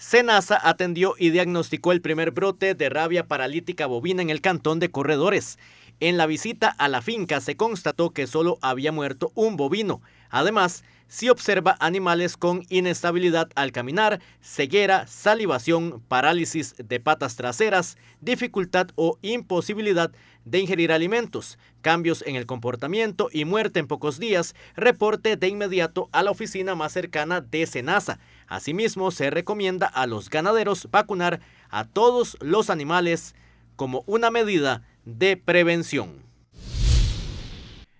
Senasa atendió y diagnosticó el primer brote de rabia paralítica bovina en el cantón de Corredores en la visita a la finca se constató que solo había muerto un bovino. Además, si observa animales con inestabilidad al caminar, ceguera, salivación, parálisis de patas traseras, dificultad o imposibilidad de ingerir alimentos, cambios en el comportamiento y muerte en pocos días, reporte de inmediato a la oficina más cercana de Senasa. Asimismo, se recomienda a los ganaderos vacunar a todos los animales como una medida de prevención.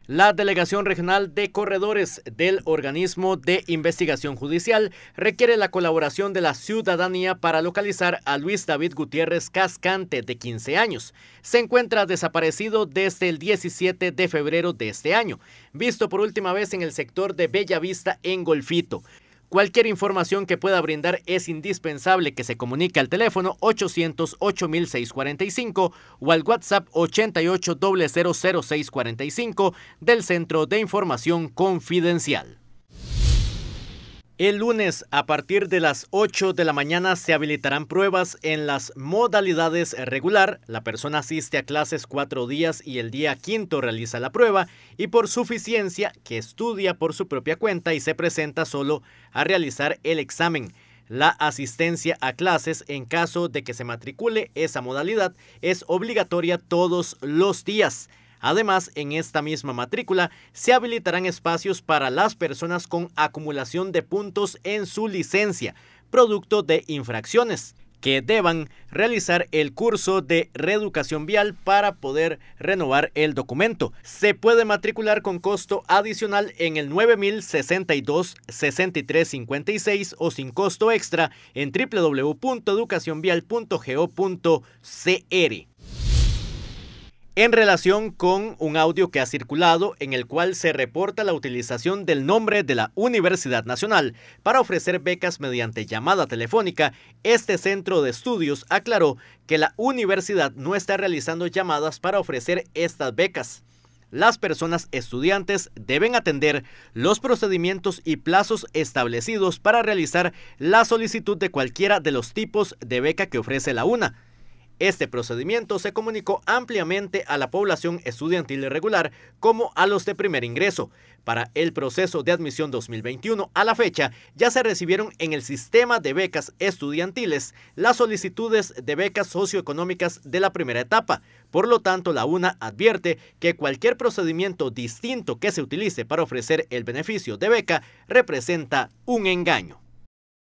La Delegación Regional de Corredores del Organismo de Investigación Judicial requiere la colaboración de la ciudadanía para localizar a Luis David Gutiérrez Cascante, de 15 años. Se encuentra desaparecido desde el 17 de febrero de este año, visto por última vez en el sector de Bellavista en Golfito. Cualquier información que pueda brindar es indispensable que se comunique al teléfono 808-645 o al WhatsApp 88 del Centro de Información Confidencial. El lunes, a partir de las 8 de la mañana, se habilitarán pruebas en las modalidades regular. La persona asiste a clases cuatro días y el día quinto realiza la prueba y por suficiencia que estudia por su propia cuenta y se presenta solo a realizar el examen. La asistencia a clases en caso de que se matricule esa modalidad es obligatoria todos los días. Además, en esta misma matrícula se habilitarán espacios para las personas con acumulación de puntos en su licencia, producto de infracciones que deban realizar el curso de reeducación vial para poder renovar el documento. Se puede matricular con costo adicional en el 9062-6356 o sin costo extra en www.educacionvial.go.cr en relación con un audio que ha circulado en el cual se reporta la utilización del nombre de la Universidad Nacional para ofrecer becas mediante llamada telefónica, este centro de estudios aclaró que la universidad no está realizando llamadas para ofrecer estas becas las personas estudiantes deben atender los procedimientos y plazos establecidos para realizar la solicitud de cualquiera de los tipos de beca que ofrece la UNA. Este procedimiento se comunicó ampliamente a la población estudiantil regular como a los de primer ingreso. Para el proceso de admisión 2021 a la fecha, ya se recibieron en el sistema de becas estudiantiles las solicitudes de becas socioeconómicas de la primera etapa. Por lo tanto, la UNA advierte que cualquier procedimiento distinto que se utilice para ofrecer el beneficio de beca representa un engaño.